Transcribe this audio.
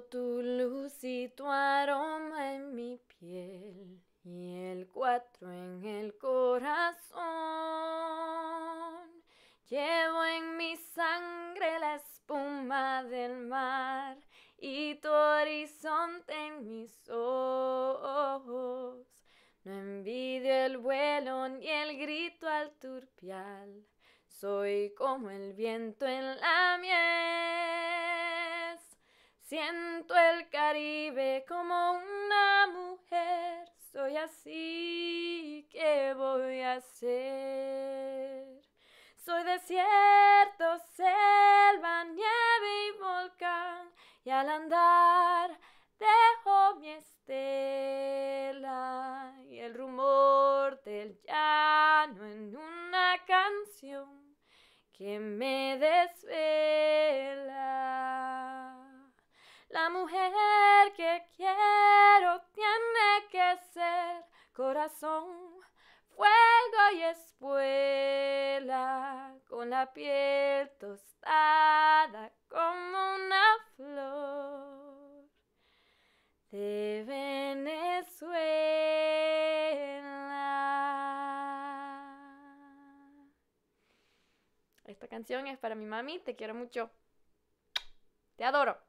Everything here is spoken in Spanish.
tu luz y tu aroma en mi piel y el cuatro en el corazón. Llevo en mi sangre la espuma del mar y tu horizonte en mis ojos. No envidio el vuelo ni el grito al turpial. Soy como el viento en la miel. así, ¿qué voy a hacer? Soy desierto, selva, nieve y volcán, y al andar dejo mi estela y el rumor del llano en una canción que me desvela. La mujer que quiero tiene que ser corazón, fuego y espuela, con la piel tostada como una flor de Venezuela. Esta canción es para mi mami, te quiero mucho. Te adoro.